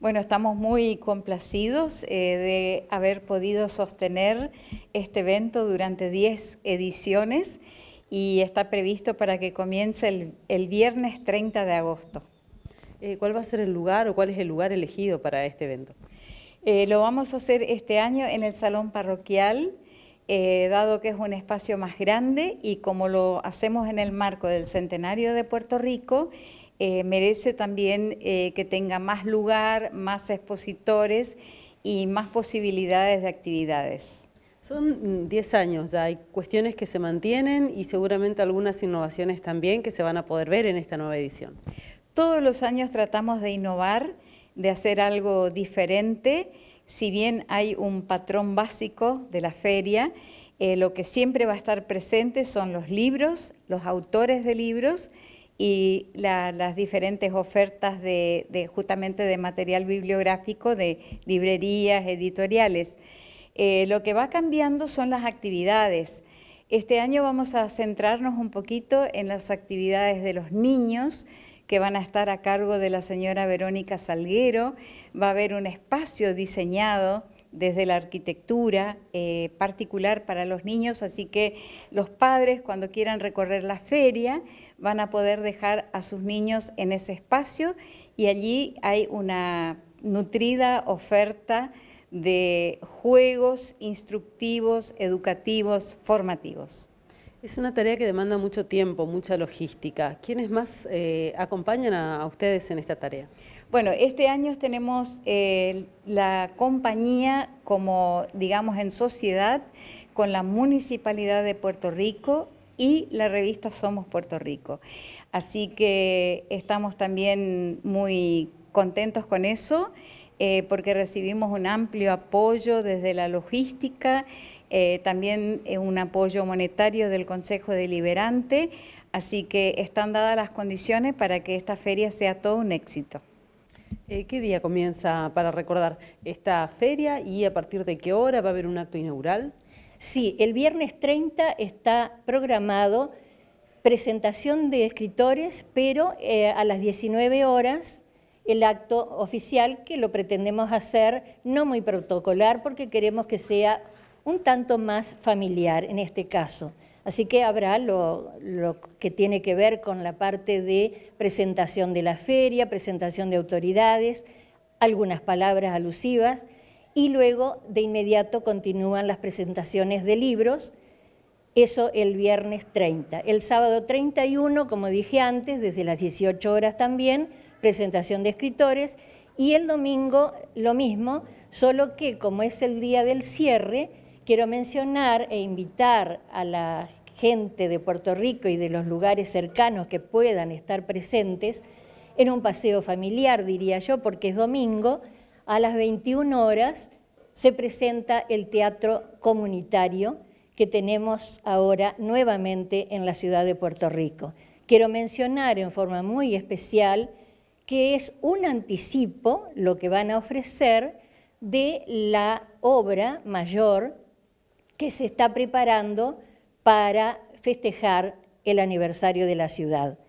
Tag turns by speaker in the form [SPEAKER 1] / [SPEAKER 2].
[SPEAKER 1] Bueno, estamos muy complacidos eh, de haber podido sostener este evento durante 10 ediciones y está previsto para que comience el, viernes 30 de agosto.
[SPEAKER 2] Eh, ¿Cuál va a ser el lugar o cuál es el lugar elegido para este evento?
[SPEAKER 1] Eh, lo vamos a hacer este año en el Salón Parroquial, dado que es un espacio más grande y como lo hacemos en el marco del Centenario de Puerto Rico, eh, merece también eh, que tenga más lugar, más expositores y más posibilidades de actividades.
[SPEAKER 2] Son 10 mm, años ya, hay cuestiones que se mantienen y seguramente algunas innovaciones también que se van a poder ver en esta nueva edición.
[SPEAKER 1] Todos los años tratamos de innovar, de hacer algo diferente, si bien hay un patrón básico de la feria, eh, lo que siempre va a estar presente son los libros, los autores de libros, y las diferentes ofertas de, justamente de material bibliográfico de librerías, editoriales. Eh, lo que va cambiando son las actividades. Este año vamos a centrarnos un poquito en las actividades de los niños que van a estar a cargo de la señora Verónica Salguero. Va a haber un espacio diseñado desde la arquitectura eh, particular para los niños, así que los padres cuando quieran recorrer la feria van a poder dejar a sus niños en ese espacio y allí hay una nutrida oferta de juegos instructivos, educativos, formativos.
[SPEAKER 2] Es una tarea que demanda mucho tiempo, mucha logística. ¿Quiénes más eh, acompañan a, ustedes en esta tarea?
[SPEAKER 1] Bueno, este año tenemos eh, la compañía como, digamos, en sociedad con la Municipalidad de Puerto Rico y la revista Somos Puerto Rico. Así que estamos también muy contentos con eso. Eh, porque recibimos un amplio apoyo desde la logística, eh, también eh, un apoyo monetario del Consejo Deliberante, así que están dadas las condiciones para que esta feria sea todo un éxito. ¿Qué día
[SPEAKER 2] comienza para recordar esta feria y a partir de qué hora va a haber un acto inaugural?
[SPEAKER 3] Sí, el viernes 30 está programado presentación de escritores, pero a las 19 horas el acto oficial que lo pretendemos hacer no muy protocolar porque queremos que sea un tanto más familiar en este caso. Así que habrá lo, que tiene que ver con la parte de presentación de la feria, presentación de autoridades, algunas palabras alusivas y luego de inmediato continúan las presentaciones de libros, eso el viernes 30. El sábado 31, como dije antes, desde las 18 horas también, presentación de escritores, y el domingo lo mismo, solo que como es el día del cierre, quiero mencionar e invitar a la gente de Puerto Rico y de los lugares cercanos que puedan estar presentes en un paseo familiar, diría yo, porque es domingo, a las 21 horas se presenta el teatro comunitario que tenemos ahora nuevamente en la ciudad de Puerto Rico. Quiero mencionar en forma muy especial que es un anticipo, lo que van a ofrecer, de la obra mayor que se está preparando para festejar el aniversario de la ciudad.